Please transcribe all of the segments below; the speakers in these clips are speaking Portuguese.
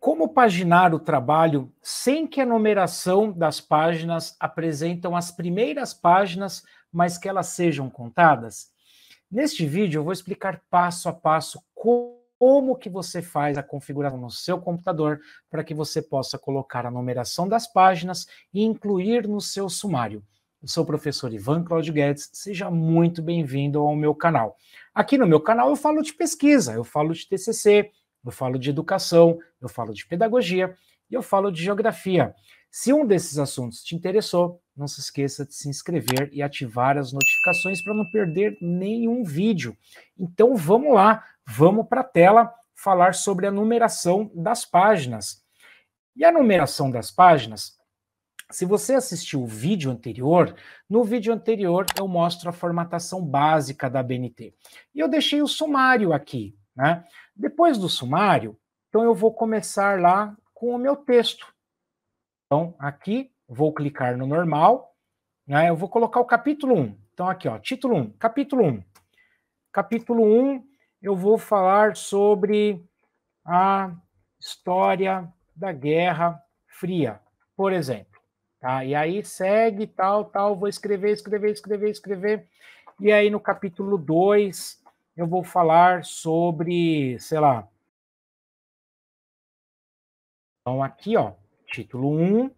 Como paginar o trabalho sem que a numeração das páginas apresentam as primeiras páginas, mas que elas sejam contadas? Neste vídeo eu vou explicar passo a passo como que você faz a configuração no seu computador para que você possa colocar a numeração das páginas e incluir no seu sumário. Eu sou o professor Ivan Claudio Guedes, seja muito bem-vindo ao meu canal. Aqui no meu canal eu falo de pesquisa, eu falo de TCC, eu falo de educação, eu falo de pedagogia e eu falo de geografia. Se um desses assuntos te interessou, não se esqueça de se inscrever e ativar as notificações para não perder nenhum vídeo. Então vamos lá, vamos para a tela falar sobre a numeração das páginas. E a numeração das páginas, se você assistiu o vídeo anterior, no vídeo anterior eu mostro a formatação básica da BNT. E eu deixei o sumário aqui, né? Depois do sumário, então eu vou começar lá com o meu texto. Então, aqui, vou clicar no normal, né? eu vou colocar o capítulo 1. Então, aqui, ó, título 1, capítulo 1. Capítulo 1, eu vou falar sobre a história da Guerra Fria, por exemplo. Tá? E aí segue, tal, tal, vou escrever, escrever, escrever, escrever. E aí no capítulo 2 eu vou falar sobre, sei lá. Então, aqui, ó, título 1,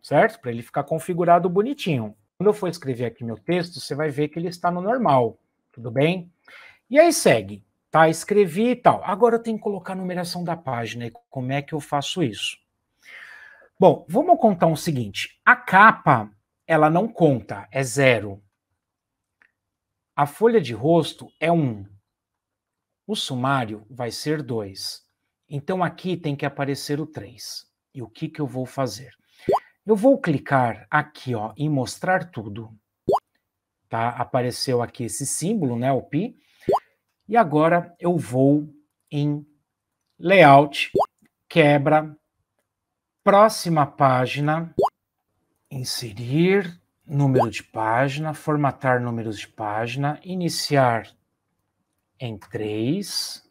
certo? Para ele ficar configurado bonitinho. Quando eu for escrever aqui meu texto, você vai ver que ele está no normal, tudo bem? E aí segue, tá? Escrevi e tal. Agora eu tenho que colocar a numeração da página. E como é que eu faço isso? Bom, vamos contar o um seguinte: a capa ela não conta, é zero. A folha de rosto é Um. O sumário vai ser dois. Então aqui tem que aparecer o três. E o que, que eu vou fazer? Eu vou clicar aqui ó, em mostrar tudo. Tá? Apareceu aqui esse símbolo, né, o pi. E agora eu vou em layout, quebra, próxima página, inserir, número de página, formatar números de página, iniciar em 3,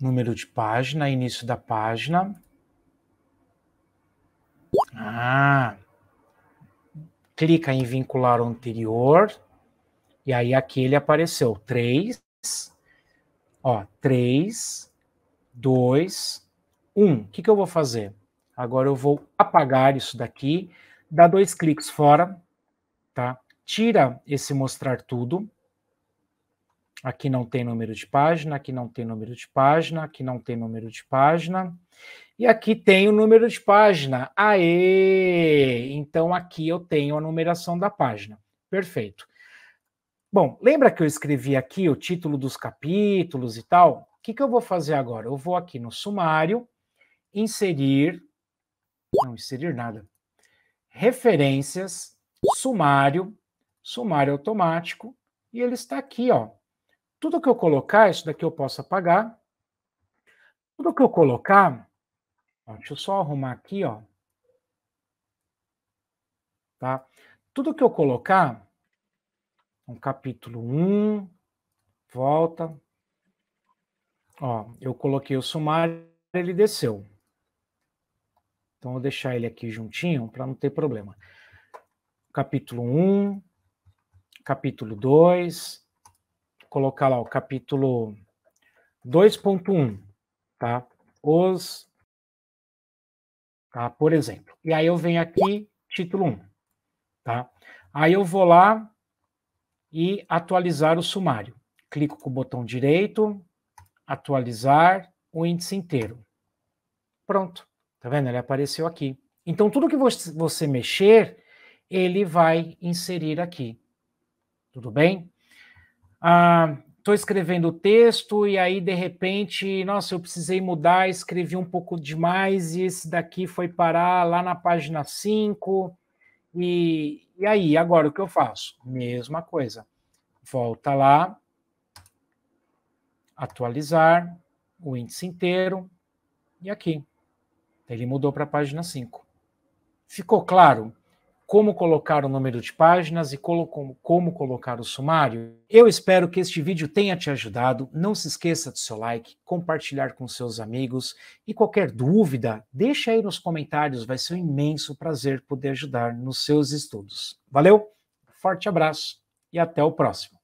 número de página, início da página. Ah, clica em vincular o anterior, e aí aqui ele apareceu, 3, ó, 3, 2, 1. O que, que eu vou fazer? Agora eu vou apagar isso daqui, dá dois cliques fora, tá? Tira esse mostrar tudo. Aqui não tem número de página, aqui não tem número de página, aqui não tem número de página. E aqui tem o número de página. Aê! Então aqui eu tenho a numeração da página. Perfeito. Bom, lembra que eu escrevi aqui o título dos capítulos e tal? O que, que eu vou fazer agora? Eu vou aqui no sumário, inserir não, inserir nada. Referências, sumário, sumário automático, e ele está aqui, ó. Tudo que eu colocar, isso daqui eu posso apagar. Tudo que eu colocar, ó, deixa eu só arrumar aqui, ó. Tá? Tudo que eu colocar, um capítulo 1, um, volta. Ó, eu coloquei o sumário, ele desceu. Então, vou deixar ele aqui juntinho para não ter problema. Capítulo 1, capítulo 2, colocar lá o capítulo 2.1, tá? Os. Tá? Por exemplo. E aí eu venho aqui, título 1, tá? Aí eu vou lá e atualizar o sumário. Clico com o botão direito, atualizar o índice inteiro. Pronto. Tá vendo? Ele apareceu aqui. Então, tudo que você mexer, ele vai inserir aqui. Tudo bem? Estou ah, escrevendo o texto e aí, de repente, nossa, eu precisei mudar, escrevi um pouco demais e esse daqui foi parar lá na página 5. E, e aí, agora o que eu faço? Mesma coisa. Volta lá, atualizar o índice inteiro e aqui. Ele mudou para a página 5. Ficou claro como colocar o número de páginas e como, como colocar o sumário? Eu espero que este vídeo tenha te ajudado. Não se esqueça do seu like, compartilhar com seus amigos e qualquer dúvida, deixa aí nos comentários. Vai ser um imenso prazer poder ajudar nos seus estudos. Valeu, forte abraço e até o próximo.